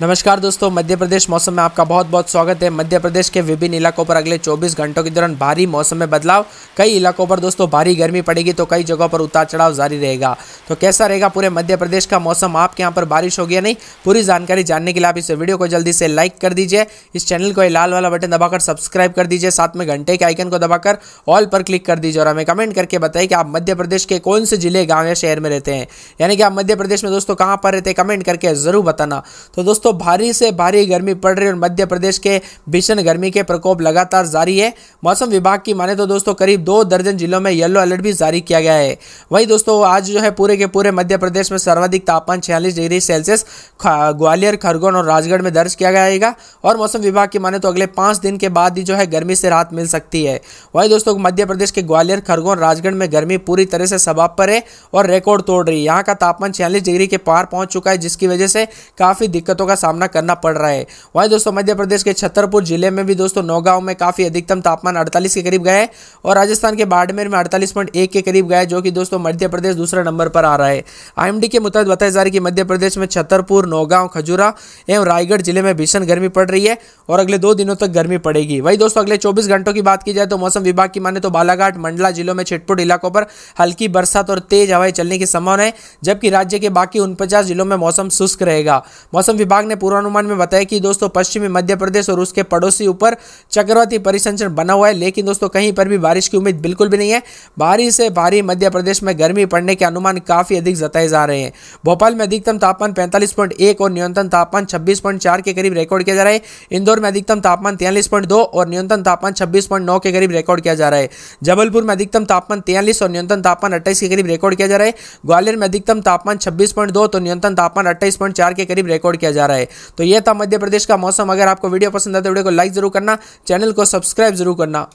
नमस्कार दोस्तों मध्य प्रदेश मौसम में आपका बहुत बहुत स्वागत है मध्य प्रदेश के विभिन्न इलाकों पर अगले 24 घंटों के दौरान भारी मौसम में बदलाव कई इलाकों पर दोस्तों भारी गर्मी पड़ेगी तो कई जगहों पर उतार चढ़ाव जारी रहेगा तो कैसा रहेगा पूरे मध्य प्रदेश का मौसम आपके यहाँ पर बारिश होगी या नहीं पूरी जानकारी जानने के लिए आप इस वीडियो को जल्दी से लाइक कर दीजिए इस चैनल को लाल वाला बटन दबाकर सब्सक्राइब कर दीजिए साथ में घंटे के आइकन को दबाकर ऑल पर क्लिक कर दीजिए और हमें कमेंट करके बताइए कि आप मध्य प्रदेश के कौन से जिले गाँव या शहर में रहते हैं यानी कि आप मध्य प्रदेश में दोस्तों कहाँ पर रहते हैं कमेंट करके जरूर बताना तो दोस्तों दोस्तों भारी से भारी गर्मी पड़ रही है और मध्य प्रदेश के भीषण गर्मी के प्रकोप लगातार जारी है मौसम विभाग की माने तो दोस्तों करीब दो दर्जन जिलों में येलो अलर्ट भी जारी किया गया है वहीं दोस्तों आज जो है पूरे के पूरे मध्य प्रदेश में सर्वाधिक तापमान छियालीस डिग्री सेल्सियस ग्वालियर खरगोन और राजगढ़ में दर्ज किया जाएगा और मौसम विभाग की माने तो अगले पाँच दिन के बाद ही जो है गर्मी से राहत मिल सकती है वहीं दोस्तों मध्य प्रदेश के ग्वालियर खरगोन राजगढ़ में गर्मी पूरी तरह से सबाब पर है और रिकॉर्ड तोड़ रही है यहाँ का तापमान छियालीस डिग्री के पार पहुंच चुका है जिसकी वजह से काफ़ी दिक्कतों का का सामना करना पड़ रहा है वहीं दोस्तों मध्य प्रदेश के छतरपुर जिले में भी दोस्तों नौगांव में काफ़ी अधिकतम तापमान 48 के करीब गए और राजस्थान के बाड़मेर में अड़तालीस के करीब गए जो कि दोस्तों मध्य प्रदेश दूसरे नंबर पर आ रहा है आई के मुताबिक बताया जा रहा है कि मध्य प्रदेश में छतरपुर नौगांव खजूरा एवं रायगढ़ जिले में भीषण गर्मी पड़ रही है और अगले दो दिनों तक गर्मी पड़ेगी वही दोस्तों अगले चौबीस घंटों की बात की जाए तो मौसम विभाग की माने तो बालाघाट मंडला जिलों में छिटपुट इलाकों पर हल्की बरसात और तेज हवाएं चलने की संभावना है जबकि राज्य के बाकी उनपचास जिलों में मौसम शुष्क रहेगा मौसम विभाग विभाग ने पूर्वानुमान में बताया कि दोस्तों पश्चिमी मध्य प्रदेश और उसके पड़ोसी ऊपर चक्रवाती परिसंचरण बना हुआ है लेकिन दोस्तों कहीं पर भी बारिश की उम्मीद बिल्कुल भी नहीं है भारी से भारी मध्य प्रदेश में गर्मी पड़ने के अनुमान काफ़ी अधिक जताए जा रहे हैं भोपाल में अधिकतम तापमान पैंतालीस और न्यूनतम तापमान छब्बीस के करीब रिकॉर्ड किया जा रहा है इंदौर में अधिकतम तापमान तैंतालीस और न्यूनतम तापमान छब्बीस के करीब रिकॉर्ड किया जा रहा है जबलपुर में अधिकतम तापमान तैंतालीस और न्यूनतम तापमान अट्ठाईस के करीब रिकॉर्ड किया जा रहा है ग्वालियर में अधिकतम तापमान छब्बीस तो न्यूनतम तापमान अट्ठाईस के करीब रिकॉर्ड किया जा रहा है है तो यह था मध्य प्रदेश का मौसम अगर आपको वीडियो पसंद आता तो है वीडियो को लाइक जरूर करना चैनल को सब्सक्राइब जरूर करना